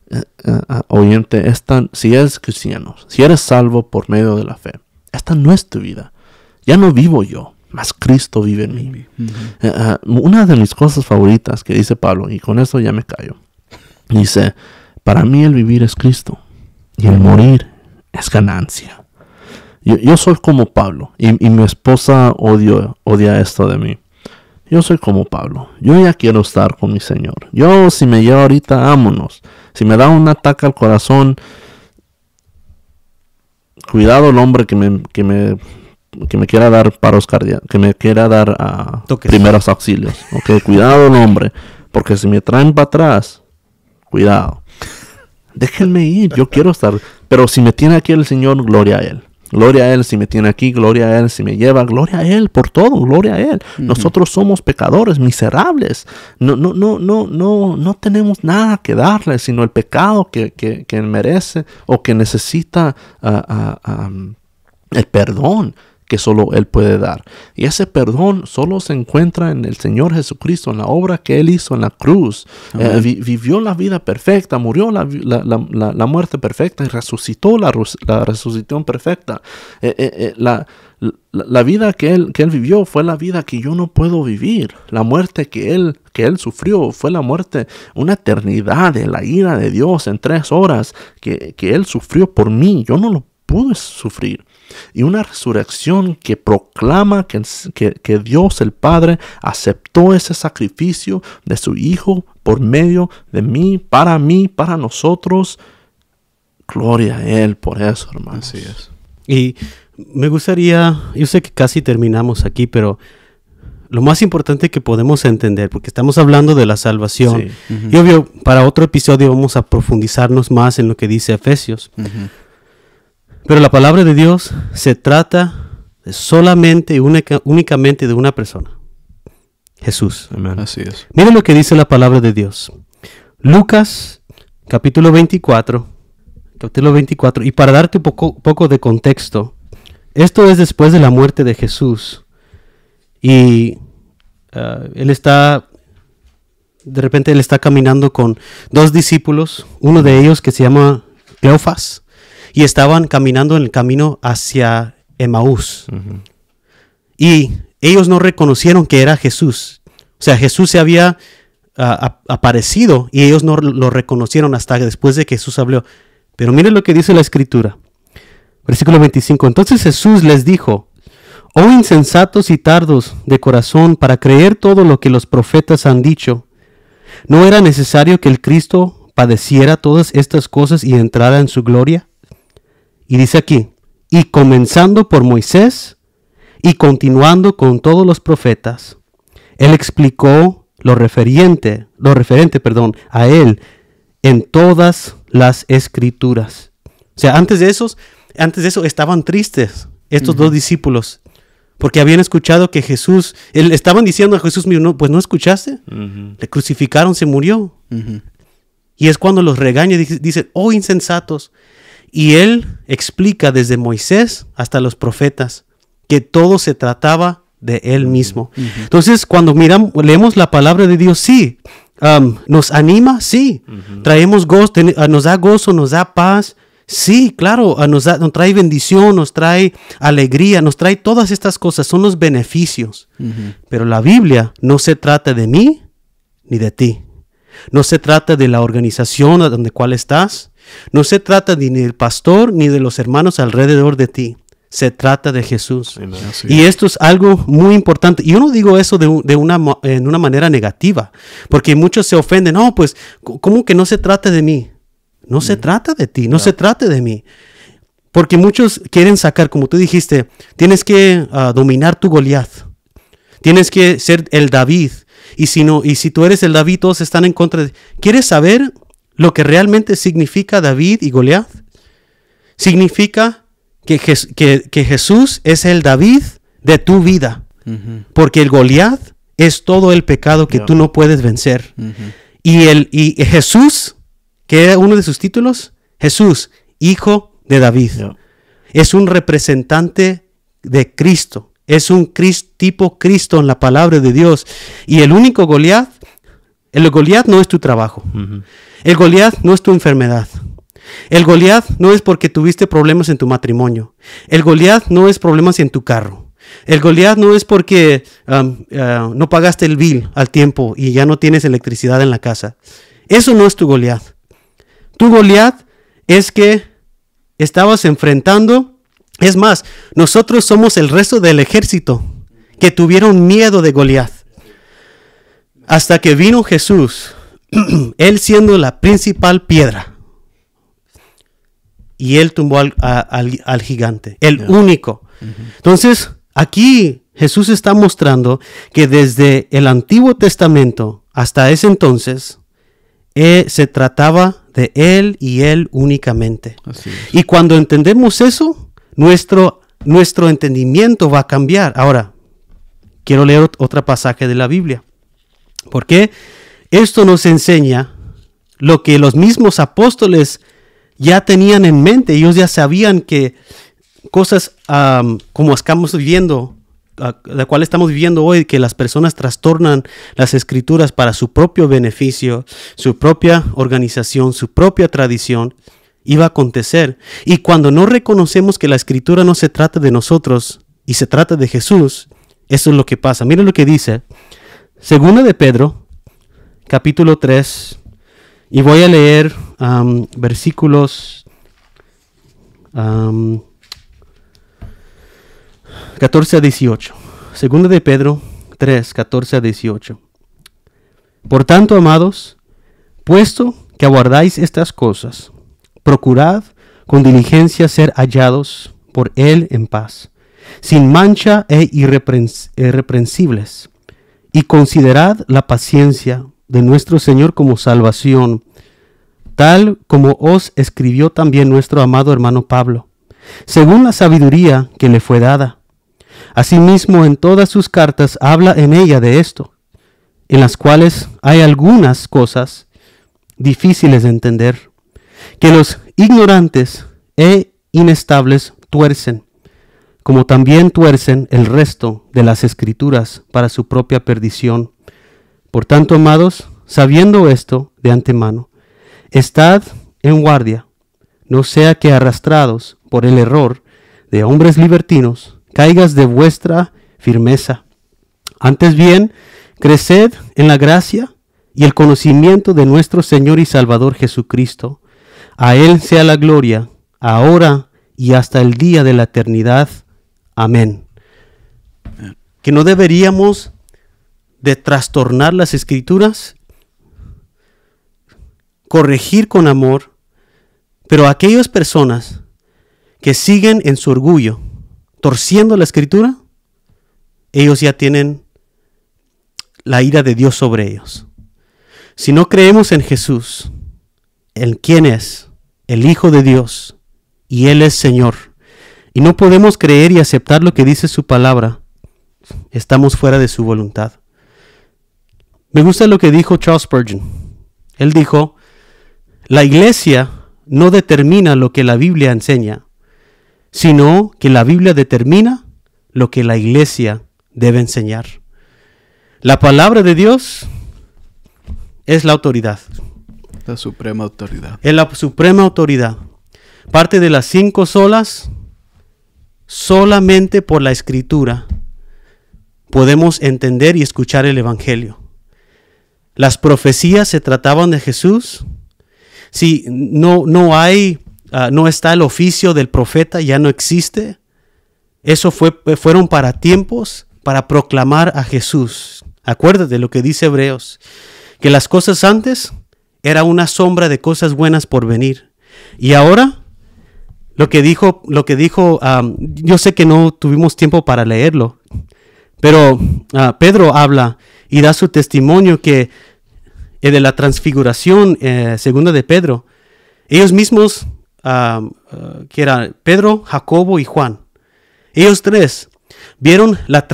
Eh, eh, ah, oyente, esta, si eres cristiano, si eres salvo por medio de la fe, esta no es tu vida. Ya no vivo yo, más Cristo vive en mí. Eh, eh, una de mis cosas favoritas que dice Pablo, y con eso ya me callo, dice, para mí el vivir es Cristo y el morir es ganancia. Yo, soy como Pablo y, mi esposa odia esto de mí. Yo soy como Pablo. Yo ya quiero estar con mi Señor. Yo si me llevo ahorita, vámonos. Si me da un ataque al corazón, cuidado el hombre que me, que me, quiera dar paros que me quiera dar ah, primeros auxilios. cuidado el hombre, porque si me traen para atrás, cuidado. Déjenme ir, yo quiero estar. Pero si me tiene aquí el Señor, gloria a Él. Gloria a Él si me tiene aquí, gloria a Él si me lleva, gloria a Él por todo, gloria a Él. Nosotros somos pecadores, miserables. No, no, no, no, no, no tenemos nada que darle, sino el pecado que, que, merece o que necesita ah, ah, ah, el perdón que solo Él puede dar. Y ese perdón solo se encuentra en el Señor Jesucristo, en la obra que Él hizo en la cruz. Eh, vivió la vida perfecta, murió la, la, muerte perfecta y resucitó la, resucitación perfecta. Eh, eh, la, vida que él, que él vivió fue la vida que yo no puedo vivir. La muerte que él, que él sufrió fue la muerte, una eternidad de la ira de Dios en tres horas que él sufrió por mí. Yo no lo pude sufrir y una resurrección que proclama que, Dios el Padre aceptó ese sacrificio de su Hijo por medio de mí, para mí, para nosotros. Gloria a Él por eso, hermanos. Así es. Y me gustaría, yo sé que casi terminamos aquí, pero lo más importante que podemos entender, porque estamos hablando de la salvación, y obvio, para otro episodio vamos a profundizarnos más en lo que dice Efesios. Pero la palabra de Dios se trata solamente y únicamente de una persona. Jesús. Amén. Así es. Miren lo que dice la palabra de Dios. Lucas capítulo 24, capítulo 24, y para darte un poco, de contexto, esto es después de la muerte de Jesús. Y ah, él está, de repente él está caminando con dos discípulos, uno de ellos que se llama Cleofas y estaban caminando en el camino hacia Emaús. Y ellos no reconocieron que era Jesús. O sea, Jesús se había ah, aparecido y ellos no lo reconocieron hasta después de que Jesús habló. Pero miren lo que dice la escritura. Versículo 25. Entonces Jesús les dijo, Oh insensatos y tardos de corazón para creer todo lo que los profetas han dicho. ¿No era necesario que el Cristo padeciera todas estas cosas y entrara en su gloria? Y dice aquí, y comenzando por Moisés y continuando con todos los profetas, él explicó lo referente, lo referente, perdón, a él en todas las escrituras. O sea, antes de esos, antes de eso estaban tristes estos dos discípulos porque habían escuchado que Jesús, él, estaban diciendo a Jesús, pues no escuchaste, le crucificaron, se murió. Y es cuando los regaña y dice, oh insensatos, y él explica desde Moisés hasta los profetas que todo se trataba de él mm, mismo. Entonces, cuando miramos, leemos la palabra de Dios, sí, nos anima, sí, traemos gozo, ah, nos da gozo, nos da paz, sí, claro, ah, nos, trae bendición, nos trae alegría, nos trae todas estas cosas, son los beneficios. Pero la Biblia no se trata de mí ni de ti. No se trata de la organización a donde cual estás, no se trata de ni del pastor ni de los hermanos alrededor de ti. Se trata de Jesús. y esto es algo muy importante. Y yo no digo eso de, una, en una manera negativa, porque muchos se ofenden. No, pues, ¿cómo que no se trata de mí? No se mm. trata de ti, no se trata de mí. Porque muchos quieren sacar, como tú dijiste, tienes que ah, dominar tu Goliath. Tienes que ser el David. Y si no, y si tú eres el David, todos están en contra de ti. ¿Quieres saber lo que realmente significa David y Goliath Significa que, Jesús es el David de tu vida, porque el Goliath es todo el pecado que tú no puedes vencer. y, el, y Jesús, que era uno de sus títulos, Jesús, hijo de David, es un representante de Cristo. Es un tipo Cristo en la palabra de Dios. Y el único Goliath, el Goliath no es tu trabajo. El Goliath no es tu enfermedad. El Goliath no es porque tuviste problemas en tu matrimonio. El Goliath no es problemas en tu carro. El Goliath no es porque um, uh, no pagaste el bill al tiempo y ya no tienes electricidad en la casa. Eso no es tu Goliath. Tu Goliath es que estabas enfrentando. Es más, nosotros somos el resto del ejército que tuvieron miedo de Goliath Hasta que vino Jesús (clears throat) él siendo la principal piedra. Y él tumbó al, al, gigante, el único. Entonces, aquí Jesús está mostrando que desde el Antiguo Testamento hasta ese entonces, eh, se trataba de él y él únicamente. Y cuando entendemos eso, nuestro, nuestro entendimiento va a cambiar. Ahora, quiero leer otro pasaje de la Biblia. ¿Por qué? Esto nos enseña lo que los mismos apóstoles ya tenían en mente. Ellos ya sabían que cosas como estamos viviendo, la cual estamos viviendo hoy, que las personas trastornan las escrituras para su propio beneficio, su propia organización, su propia tradición, iba a acontecer. Y cuando no reconocemos que la escritura no se trata de nosotros y se trata de Jesús, eso es lo que pasa. Mira lo que dice. Segunda de Pedro capítulo 3 y voy a leer versículos 14 a 18. Segundo de Pedro 3, 14 a 18. Por tanto, amados, puesto que aguardáis estas cosas, procurad con diligencia ser hallados por Él en paz, sin mancha e irreprensibles, y considerad la paciencia de nuestro Señor como salvación, tal como os escribió también nuestro amado hermano Pablo, según la sabiduría que le fue dada. Asimismo, en todas sus cartas habla en ella de esto, en las cuales hay algunas cosas difíciles de entender, que los ignorantes e inestables tuercen, como también tuercen el resto de las escrituras para su propia perdición por tanto, amados, sabiendo esto de antemano, estad en guardia, no sea que arrastrados por el error de hombres libertinos, caigas de vuestra firmeza. Antes bien, creced en la gracia y el conocimiento de nuestro Señor y Salvador Jesucristo. A Él sea la gloria, ahora y hasta el día de la eternidad. Amén. Que no deberíamos de trastornar las escrituras, corregir con amor, pero aquellas personas que siguen en su orgullo, torciendo la escritura, ellos ya tienen la ira de Dios sobre ellos. Si no creemos en Jesús, el quien es el Hijo de Dios, y Él es Señor, y no podemos creer y aceptar lo que dice su palabra, estamos fuera de su voluntad. Me gusta lo que dijo Charles Spurgeon. Él dijo, la iglesia no determina lo que la Biblia enseña, sino que la Biblia determina lo que la iglesia debe enseñar. La palabra de Dios es la autoridad. La suprema autoridad. Es la suprema autoridad. Parte de las cinco solas, solamente por la escritura podemos entender y escuchar el Evangelio las profecías se trataban de Jesús. Si no, no hay, ah, no está el oficio del profeta, ya no existe. Eso fue, fueron para tiempos para proclamar a Jesús. Acuérdate lo que dice Hebreos, que las cosas antes era una sombra de cosas buenas por venir. Y ahora, lo que dijo, lo que dijo, yo sé que no tuvimos tiempo para leerlo, pero ah, Pedro habla y da su testimonio que y eh, de la transfiguración, eh, segunda de Pedro, ellos mismos, ah, ah, que eran Pedro, Jacobo y Juan, ellos tres vieron la,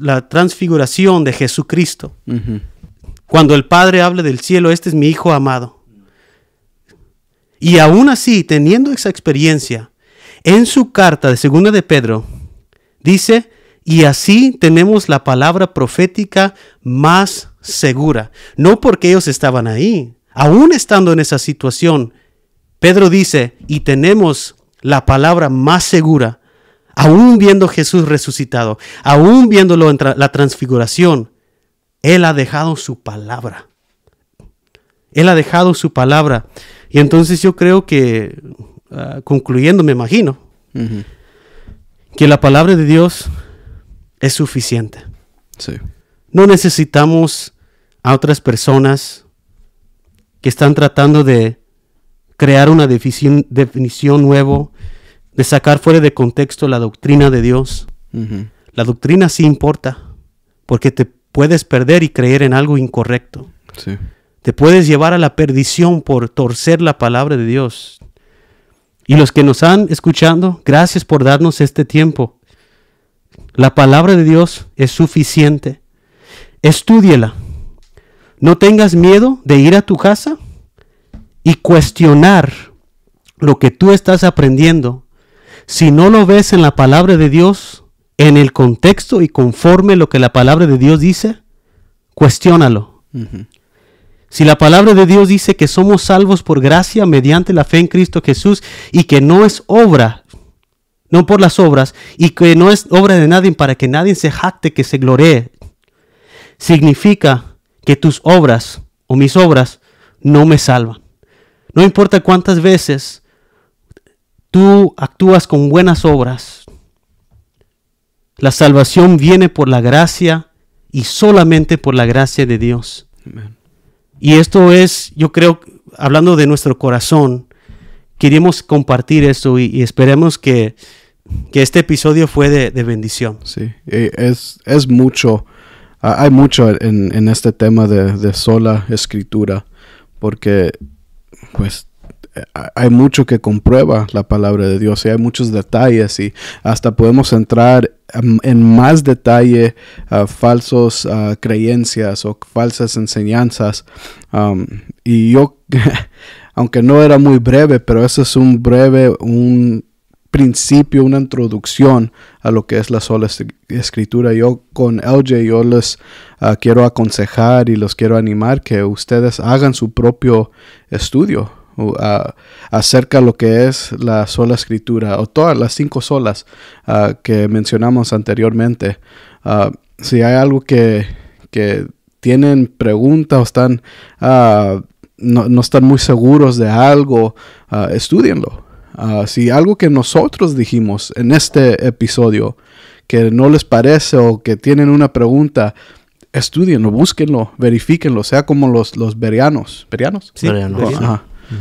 la transfiguración de Jesucristo. Cuando el Padre habla del cielo, este es mi Hijo amado. Y aún así, teniendo esa experiencia, en su carta de segunda de Pedro, dice, y así tenemos la palabra profética más segura, no porque ellos estaban ahí, aún estando en esa situación. Pedro dice, y tenemos la palabra más segura, aún viendo Jesús resucitado, aún viéndolo en la transfiguración, Él ha dejado su palabra. Él ha dejado su palabra. Y entonces yo creo que, ah, concluyendo, me imagino, que la palabra de Dios es suficiente. No necesitamos a otras personas que están tratando de crear una definición nueva, de sacar fuera de contexto la doctrina de Dios. La doctrina sí importa, porque te puedes perder y creer en algo incorrecto. Te puedes llevar a la perdición por torcer la palabra de Dios. Y los que nos han escuchando, gracias por darnos este tiempo. La palabra de Dios es suficiente. Estúdiela no tengas miedo de ir a tu casa y cuestionar lo que tú estás aprendiendo. Si no lo ves en la palabra de Dios, en el contexto y conforme lo que la palabra de Dios dice, cuestiónalo. Si la palabra de Dios dice que somos salvos por gracia mediante la fe en Cristo Jesús y que no es obra, no por las obras, y que no es obra de nadie para que nadie se jacte, que se gloree, significa que tus obras o mis obras no me salvan. No importa cuántas veces tú actúas con buenas obras, la salvación viene por la gracia y solamente por la gracia de Dios. Y esto es, yo creo, hablando de nuestro corazón, queríamos compartir esto y, esperemos que, este episodio fue de, de bendición. Sí, eh, es, es mucho Ah, hay mucho en, este tema de, sola escritura, porque pues eh, hay mucho que comprueba la palabra de Dios y hay muchos detalles y hasta podemos entrar em, en más detalle a ah, falsos ah, creencias o falsas enseñanzas. y yo, (laughs) aunque no era muy breve, pero eso es un breve, un principio, una introducción a lo que es la sola escritura. Yo con LJ, yo les ah, quiero aconsejar y los quiero animar que ustedes hagan su propio estudio ah, acerca de lo que es la sola escritura o todas las cinco solas ah, que mencionamos anteriormente. si hay algo que, tienen preguntas o están, no, no, están muy seguros de algo, estudienlo Ah, si algo que nosotros dijimos en este episodio que no les parece o que tienen una pregunta, estudienlo, búsquenlo, verifíquenlo, sea como los, los berianos. ¿Berianos?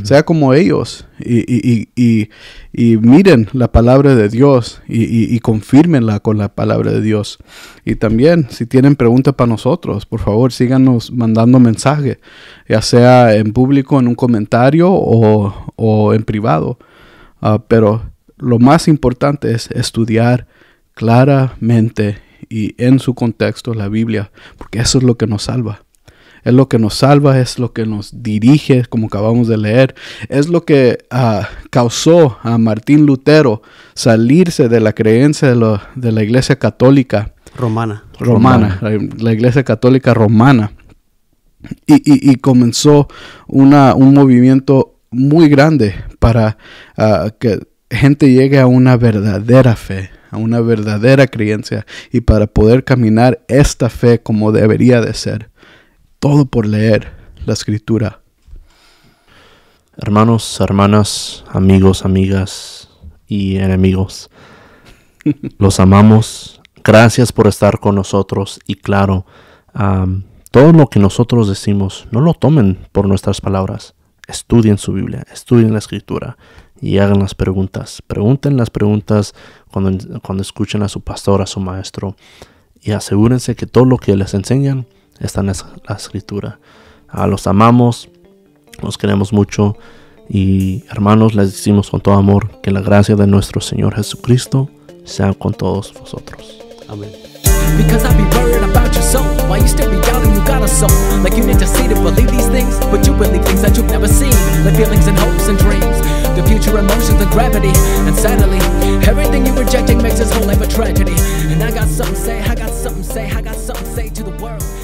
Sea como ellos y, y, y, miren la palabra de Dios y, confirmenla con la palabra de Dios. Y también, si tienen pregunta para nosotros, por favor síganos mandando mensaje, ya sea en público, en un comentario o, o en privado. Ah, pero lo más importante es estudiar claramente y en su contexto la Biblia, porque eso es lo que nos salva. Es lo que nos salva, es lo que nos dirige, como acabamos de leer. Es lo que ah, causó a Martín Lutero salirse de la creencia de, la Iglesia Católica. Romana. Romana, La, Iglesia Católica Romana. Y, comenzó un movimiento muy grande para ah, que gente llegue a una verdadera fe, a una verdadera creencia y para poder caminar esta fe como debería de ser. Todo por leer la escritura. Hermanos, hermanas, amigos, amigas y enemigos, (laughs) los amamos. Gracias por estar con nosotros y claro, todo lo que nosotros decimos, no lo tomen por nuestras palabras. Estudien su Biblia, estudien la escritura y hagan las preguntas. Pregunten las preguntas cuando, escuchen a su pastor, a su maestro y asegúrense que todo lo que les enseñan está en la, escritura. a los amamos, los queremos mucho y hermanos les decimos con todo amor que la gracia de nuestro Señor Jesucristo sea con todos vosotros. Amén. Like you need to see to believe these things, but you believe things that you've never seen. Like feelings and hopes and dreams, the future emotions and gravity. And sadly, everything you're rejecting makes this whole life a tragedy. And I got something to say, I got something to say, I got something to say to the world.